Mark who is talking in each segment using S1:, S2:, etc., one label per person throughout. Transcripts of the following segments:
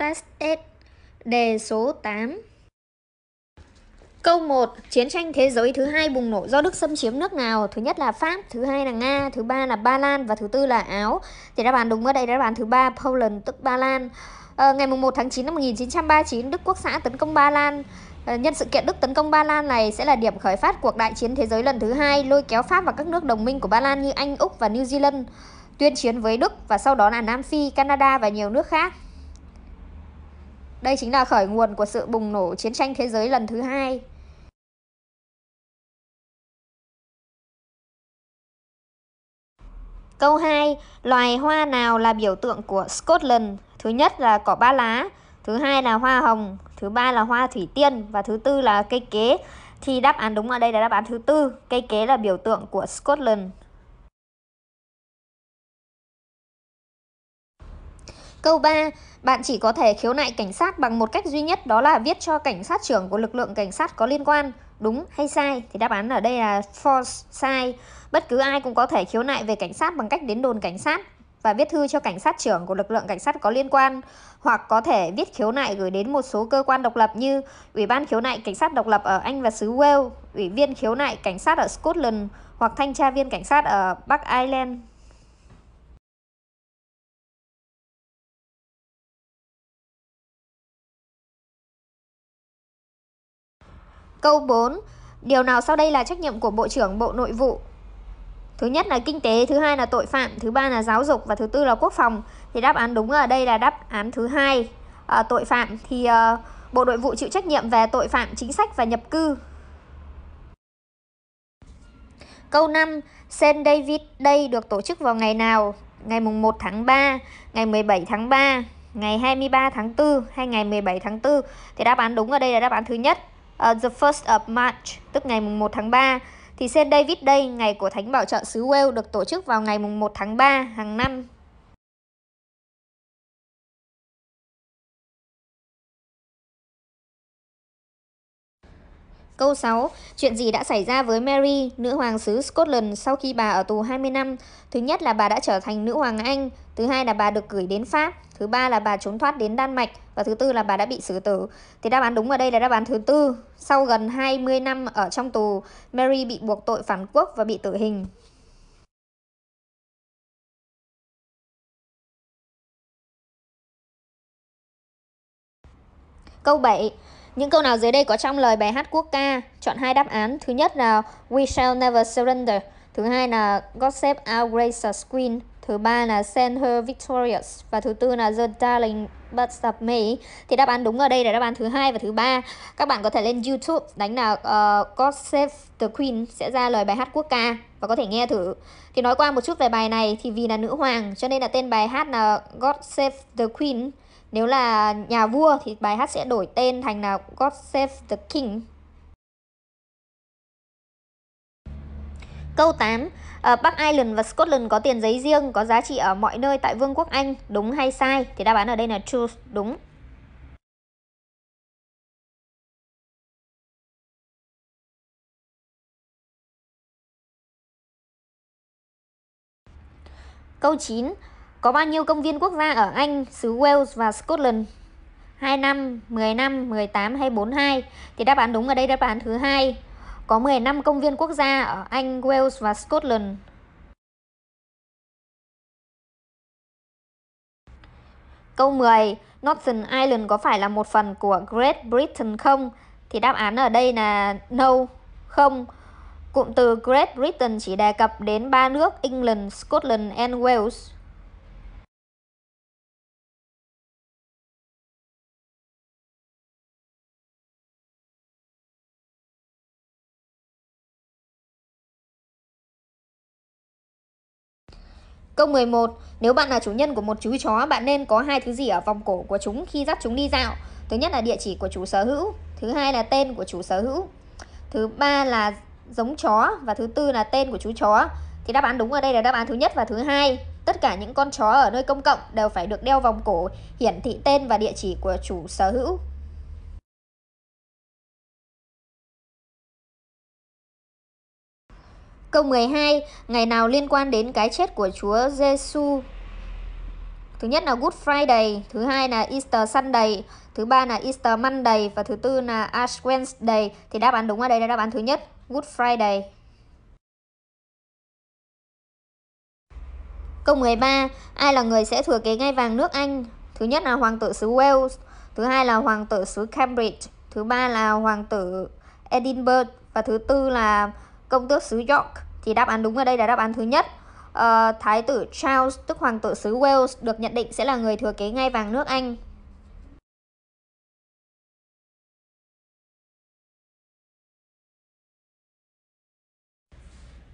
S1: test S. Đề số 8 Câu 1. Chiến tranh thế giới thứ hai bùng nổ do Đức xâm chiếm nước nào? Thứ nhất là Pháp, thứ hai là Nga, thứ ba là Ba Lan và thứ tư là Áo. Thì đáp án đúng ở đây đáp án thứ ba Poland tức Ba Lan. À, ngày 1 tháng 9 năm 1939, Đức Quốc xã tấn công Ba Lan. Ờ, nhân sự kiện Đức tấn công Ba Lan này sẽ là điểm khởi phát cuộc đại chiến thế giới lần thứ hai, lôi kéo Pháp và các nước đồng minh của Ba Lan như Anh, Úc và New Zealand tuyên chiến với Đức và sau đó là Nam Phi, Canada và nhiều nước khác. Đây chính là khởi nguồn của sự bùng nổ chiến tranh thế giới lần thứ hai. Câu 2. Loài hoa nào là biểu tượng của Scotland? Thứ nhất là cỏ ba lá, thứ hai là hoa hồng, thứ ba là hoa thủy tiên và thứ tư là cây kế. Thì đáp án đúng ở đây là đáp án thứ tư. Cây kế là biểu tượng của Scotland. Câu 3, bạn chỉ có thể khiếu nại cảnh sát bằng một cách duy nhất đó là viết cho cảnh sát trưởng của lực lượng cảnh sát có liên quan. Đúng hay sai? Thì đáp án ở đây là false, sai. Bất cứ ai cũng có thể khiếu nại về cảnh sát bằng cách đến đồn cảnh sát và viết thư cho cảnh sát trưởng của lực lượng cảnh sát có liên quan hoặc có thể viết khiếu nại gửi đến một số cơ quan độc lập như Ủy ban khiếu nại cảnh sát độc lập ở Anh và xứ Wales, Ủy viên khiếu nại cảnh sát ở Scotland hoặc thanh tra viên cảnh sát ở Bắc Ireland. Câu 4. Điều nào sau đây là trách nhiệm của Bộ trưởng Bộ Nội vụ? Thứ nhất là kinh tế, thứ hai là tội phạm, thứ ba là giáo dục và thứ tư là quốc phòng. Thì đáp án đúng ở đây là đáp án thứ hai à, tội phạm thì à, Bộ Nội vụ chịu trách nhiệm về tội phạm chính sách và nhập cư. Câu 5. St. David Day được tổ chức vào ngày nào? Ngày mùng 1 tháng 3, ngày 17 tháng 3, ngày 23 tháng 4 hay ngày 17 tháng 4? Thì đáp án đúng ở đây là đáp án thứ nhất uh, the first of March, tức ngày mùng 1 tháng 3. Thì St. David Day, ngày của Thánh Bảo trợ xứ Wales được tổ chức vào ngày mùng 1 tháng 3 hàng năm Câu 6. Chuyện gì đã xảy ra với Mary, nữ hoàng xứ Scotland sau khi bà ở tù 20 năm? Thứ nhất là bà đã trở thành nữ hoàng Anh, thứ hai là bà được gửi đến Pháp, thứ ba là bà trốn thoát đến Đan Mạch và thứ tư là bà đã bị xử tử. Thì đáp án đúng ở đây là đáp án thứ tư. Sau gần 20 năm ở trong tù, Mary bị buộc tội phản quốc và bị tử hình. Câu 7. Những câu nào dưới đây có trong lời bài hát quốc ca? Chọn hai đáp án. Thứ nhất là We shall never surrender. Thứ hai là God save our gracious queen. Thứ ba là Send her victorious. Và thứ tư là The darling but of me. Thì đáp án đúng ở đây là đáp án thứ hai và thứ ba. Các bạn có thể lên YouTube đánh là uh, ờ, God save the queen sẽ ra lời bài hát quốc ca và có thể nghe thử. Thì nói qua một chút về bài này thì vì là nữ hoàng cho nên là tên bài hát là God save the queen. Nếu là nhà vua thì bài hát sẽ đổi tên thành là God Save the King. Câu 8. À, ờ, Bắc Ireland và Scotland có tiền giấy riêng có giá trị ở mọi nơi tại Vương quốc Anh, đúng hay sai? Thì đáp án ở đây là true, đúng. Câu 9. Có bao nhiêu công viên quốc gia ở Anh, xứ Wales và Scotland? năm 25, 15, 18 hay 42? Thì đáp án đúng ở đây đáp án thứ hai. Có năm công viên quốc gia ở Anh, Wales và Scotland. Câu 10. Northern Ireland có phải là một phần của Great Britain không? Thì đáp án ở đây là no, không. Cụm từ Great Britain chỉ đề cập đến ba nước England, Scotland and Wales. Câu 11, nếu bạn là chủ nhân của một chú chó, bạn nên có hai thứ gì ở vòng cổ của chúng khi dắt chúng đi dạo. Thứ nhất là địa chỉ của chủ sở hữu, thứ hai là tên của chủ sở hữu. Thứ ba là giống chó và thứ tư là tên của chú chó. Thì đáp án đúng ở đây là đáp án thứ nhất và thứ hai. Tất cả những con chó ở nơi công cộng đều phải được đeo vòng cổ hiển thị tên và địa chỉ của chủ sở hữu. Câu 12, ngày nào liên quan đến cái chết của Chúa Giêsu. Thứ nhất là Good Friday, thứ hai là Easter Sunday, thứ ba là Easter Monday và thứ tư là Ash Wednesday. Thì đáp án đúng ở đây là đáp án thứ nhất, Good Friday. Câu 13, ai là người sẽ thừa kế ngai vàng nước Anh? Thứ nhất là hoàng tử xứ Wales, thứ hai là hoàng tử xứ Cambridge, thứ ba là hoàng tử Edinburgh và thứ tư là công tước xứ York thì đáp án đúng ở đây là đáp án thứ nhất. Uh, Thái tử Charles tức hoàng tử xứ Wales được nhận định sẽ là người thừa kế ngai vàng nước Anh.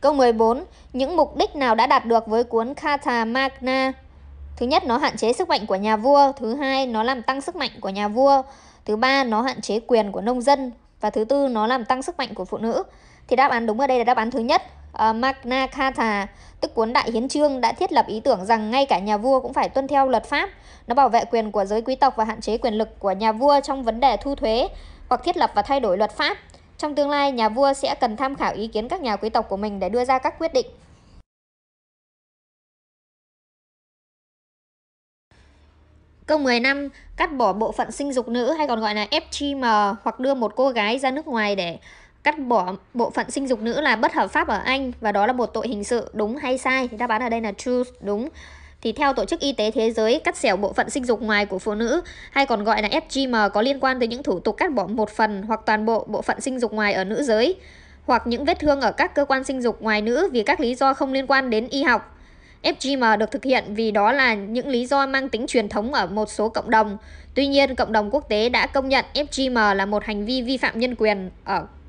S1: Câu 14. Những mục đích nào đã đạt được với cuốn Carta Magna? Thứ nhất, nó hạn chế sức mạnh của nhà vua. Thứ hai, nó làm tăng sức mạnh của nhà vua. Thứ ba, nó hạn chế quyền của nông dân. Và thứ tư, nó làm tăng sức mạnh của phụ nữ. Thì đáp án đúng ở đây là đáp án thứ nhất. Uh, Magna Carta, tức cuốn đại hiến trương đã thiết lập ý tưởng rằng ngay cả nhà vua cũng phải tuân theo luật pháp. Nó bảo vệ quyền của giới quý tộc và hạn chế quyền lực của nhà vua trong vấn đề thu thuế hoặc thiết lập và thay đổi luật pháp. Trong tương lai, nhà vua sẽ cần tham khảo ý kiến các nhà quý tộc của mình để đưa ra các quyết định. Câu năm cắt bỏ bộ phận sinh dục nữ hay còn gọi là FGM hoặc đưa một cô gái ra nước ngoài để cắt bỏ bộ phận sinh dục nữ là bất hợp pháp ở Anh và đó là một tội hình sự đúng hay sai thì đáp án ở đây là true đúng thì theo Tổ chức Y tế Thế giới, cắt xẻo bộ phận sinh dục ngoài của phụ nữ hay còn gọi là FGM có liên quan tới những thủ tục cắt bỏ một phần hoặc toàn bộ bộ phận sinh dục ngoài ở nữ giới hoặc những vết thương ở các cơ quan sinh dục ngoài nữ vì các lý do không liên quan đến y học. FGM được thực hiện vì đó là những lý do mang tính truyền thống ở một số cộng đồng. Tuy nhiên, cộng đồng quốc tế đã công nhận FGM là một hành vi vi phạm nhân quyền ở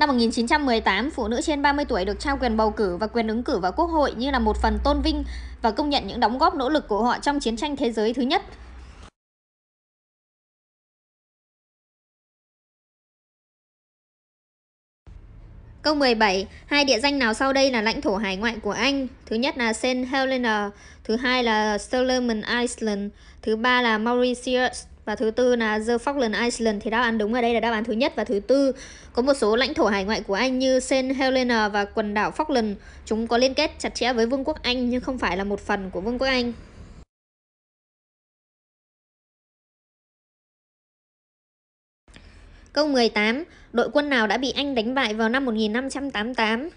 S1: Năm 1918, phụ nữ trên 30 tuổi được trao quyền bầu cử và quyền ứng cử vào Quốc hội như là một phần tôn vinh và công nhận những đóng góp nỗ lực của họ trong chiến tranh thế giới thứ nhất. Câu 17, hai địa danh nào sau đây là lãnh thổ hải ngoại của Anh? Thứ nhất là St. Helena, thứ hai là Solomon Island, thứ ba là Mauritius và thứ tư là The Falkland Islands thì đáp án đúng ở đây là đáp án thứ nhất và thứ tư. Có một số lãnh thổ hải ngoại của Anh như Saint Helena và quần đảo Falkland, chúng có liên kết chặt chẽ với Vương quốc Anh nhưng không phải là một phần của Vương quốc Anh. Câu 18, đội quân nào đã bị Anh đánh bại vào năm 1588?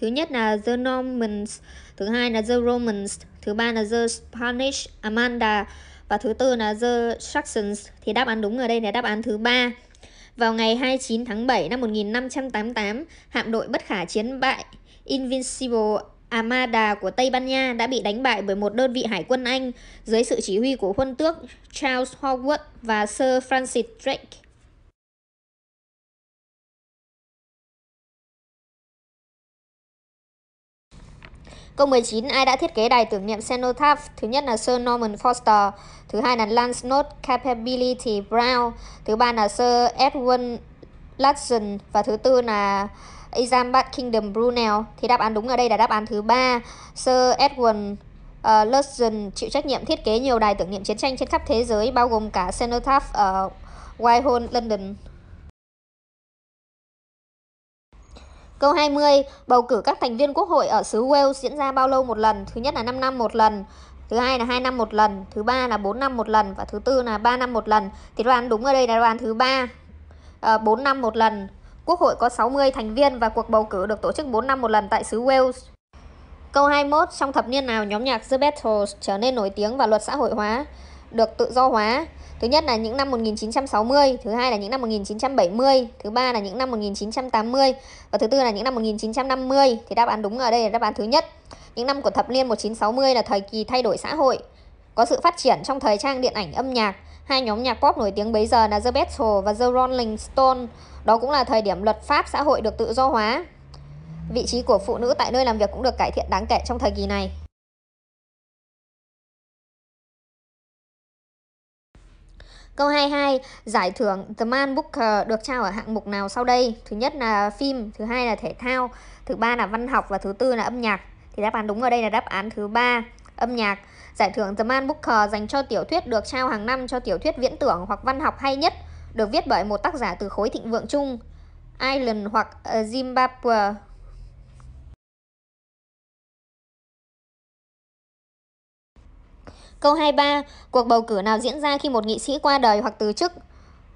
S1: Thứ nhất là The Normans, thứ hai là The Romans, thứ ba là The Spanish Armada, và thứ tư là The Saxons thì đáp án đúng ở đây là đáp án thứ ba vào ngày 29 tháng 7 năm 1588, hạm đội bất khả chiến bại Invincible amada của Tây Ban Nha đã bị đánh bại bởi một đơn vị hải quân Anh dưới sự chỉ huy của huân tước Charles Howard và Sir Francis Drake. Câu 19, ai đã thiết kế đài tưởng niệm Cenotaph? Thứ nhất là Sir Norman Foster, thứ hai là lance Lancelot Capability Brown, thứ ba là Sir Edwin Ludson và thứ tư là Isambard Kingdom Brunel. Thì đáp án đúng ở đây là đáp án thứ ba, Sir Edwin uh, ờ, Ludson chịu trách nhiệm thiết kế nhiều đài tưởng niệm chiến tranh trên khắp thế giới bao gồm cả Cenotaph ở Whitehall, London. Câu 20, bầu cử các thành viên quốc hội ở xứ Wales diễn ra bao lâu một lần? Thứ nhất là 5 năm một lần, thứ hai là 2 năm một lần, thứ ba là 4 năm một lần và thứ tư là 3 năm một lần. Thì đoán đúng ở đây là đoán thứ ba. À, ờ, 4 năm một lần. Quốc hội có 60 thành viên và cuộc bầu cử được tổ chức 4 năm một lần tại xứ Wales. Câu 21, trong thập niên nào nhóm nhạc The Beatles trở nên nổi tiếng và luật xã hội hóa, được tự do hóa? Thứ nhất là những năm 1960, thứ hai là những năm 1970, thứ ba là những năm 1980 và thứ tư là những năm 1950 thì đáp án đúng ở đây là đáp án thứ nhất. Những năm của thập niên 1960 là thời kỳ thay đổi xã hội, có sự phát triển trong thời trang điện ảnh âm nhạc. Hai nhóm nhạc pop nổi tiếng bấy giờ là The Beatles và The Rolling Stones. Đó cũng là thời điểm luật pháp xã hội được tự do hóa. Vị trí của phụ nữ tại nơi làm việc cũng được cải thiện đáng kể trong thời kỳ này. Câu 22, giải thưởng The Man Booker được trao ở hạng mục nào sau đây? Thứ nhất là phim, thứ hai là thể thao, thứ ba là văn học và thứ tư là âm nhạc. Thì đáp án đúng ở đây là đáp án thứ ba, âm nhạc. Giải thưởng The Man Booker dành cho tiểu thuyết được trao hàng năm cho tiểu thuyết viễn tưởng hoặc văn học hay nhất, được viết bởi một tác giả từ khối thịnh vượng chung, Ireland hoặc Zimbabwe Câu 23. Cuộc bầu cử nào diễn ra khi một nghị sĩ qua đời hoặc từ chức?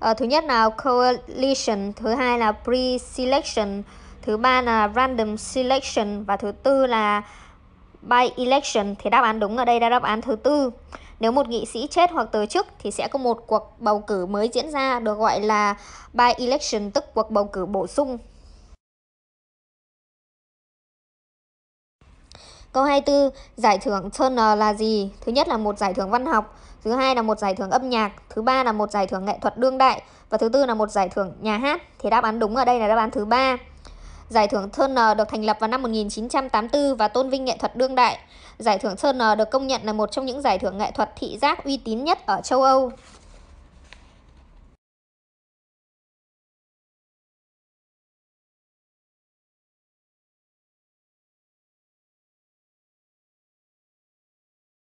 S1: Ờ, thứ nhất là coalition, thứ hai là pre-selection, thứ ba là random selection và thứ tư là by election. Thì đáp án đúng ở đây là đáp án thứ tư. Nếu một nghị sĩ chết hoặc từ chức thì sẽ có một cuộc bầu cử mới diễn ra được gọi là by election tức cuộc bầu cử bổ sung. Câu 24, giải thưởng Turner là gì? Thứ nhất là một giải thưởng văn học, thứ hai là một giải thưởng âm nhạc, thứ ba là một giải thưởng nghệ thuật đương đại và thứ tư là một giải thưởng nhà hát. Thì đáp án đúng ở đây là đáp án thứ ba. Giải thưởng Turner được thành lập vào năm 1984 và tôn vinh nghệ thuật đương đại. Giải thưởng Turner được công nhận là một trong những giải thưởng nghệ thuật thị giác uy tín nhất ở châu Âu.